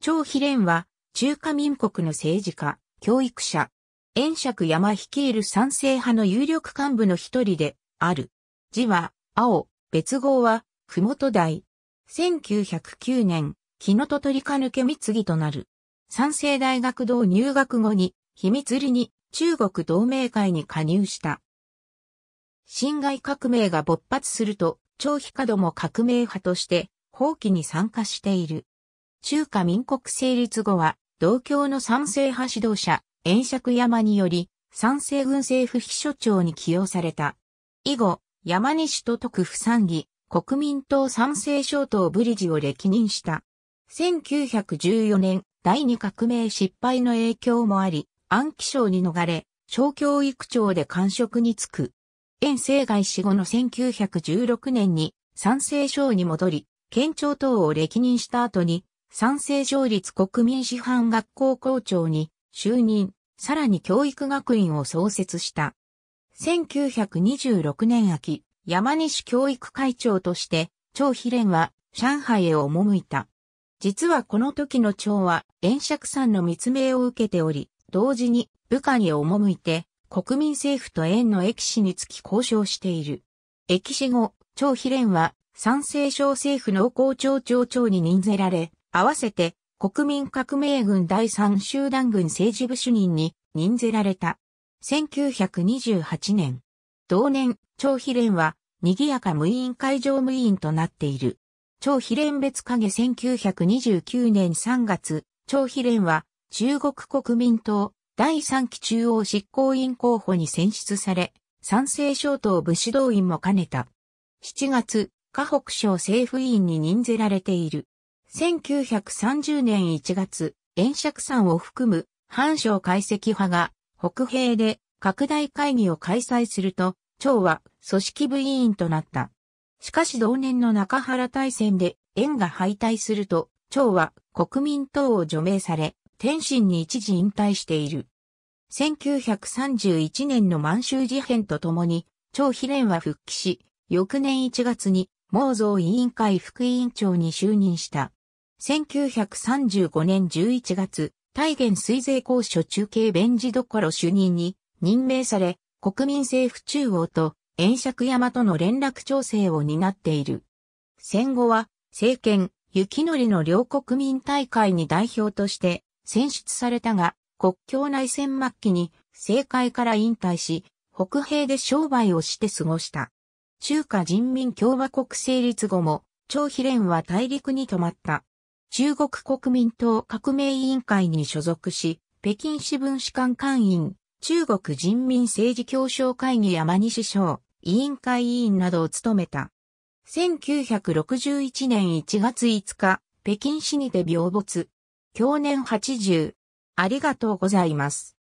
張飛連は、中華民国の政治家、教育者、炎釈山率いる賛成派の有力幹部の一人で、ある。字は、青、別号は、熊本大。1909年、木のと取りかぬけ三ぎとなる。賛成大学堂入学後に、秘密裏に中国同盟会に加入した。辛亥革命が勃発すると、張飛ども革命派として、放棄に参加している。中華民国成立後は、同郷の賛成派指導者、遠尺山により、賛成軍政府秘書長に起用された。以後、山西都督府参議、国民党賛成小党ブリジを歴任した。1914年、第二革命失敗の影響もあり、安徽省に逃れ、小教育庁で官職に就く。遠征外死後の1916年に、賛成省に戻り、県庁等を歴任した後に、賛成上立国民師範学校校長に就任、さらに教育学院を創設した。1926年秋、山西教育会長として、張飛蓮は上海へ赴いた。実はこの時の張は、炎釈さんの密命を受けており、同時に部下に赴いて、国民政府と縁の駅士につき交渉している。駅士後、張飛蓮は、賛成省政府の校長庁長に任ぜられ、合わせて国民革命軍第3集団軍政治部主任に任ぜられた。1928年。同年、張比連は、賑やか無員会場無員となっている。張比連別影1929年3月、張比連は、中国国民党第3期中央執行委員候補に選出され、賛成小党武士動員も兼ねた。7月、河北省政府委員に任ぜられている。1930年1月、円釈山を含む、藩省解析派が、北平で拡大会議を開催すると、長は組織部委員となった。しかし同年の中原大戦で、円が敗退すると、長は国民党を除名され、天津に一時引退している。1931年の満州事変とともに、張飛連は復帰し、翌年1月に、毛蔵委員会副委員長に就任した。1935年11月、大元水税公署中継弁事ろ主任に任命され、国民政府中央と遠釈山との連絡調整を担っている。戦後は、政権、雪則の両国民大会に代表として選出されたが、国境内戦末期に政界から引退し、北平で商売をして過ごした。中華人民共和国成立後も、張飛連は大陸に泊まった。中国国民党革命委員会に所属し、北京市分士官官員、中国人民政治協商会議山西省委員会委員などを務めた。1961年1月5日、北京市にて病没。去年80。ありがとうございます。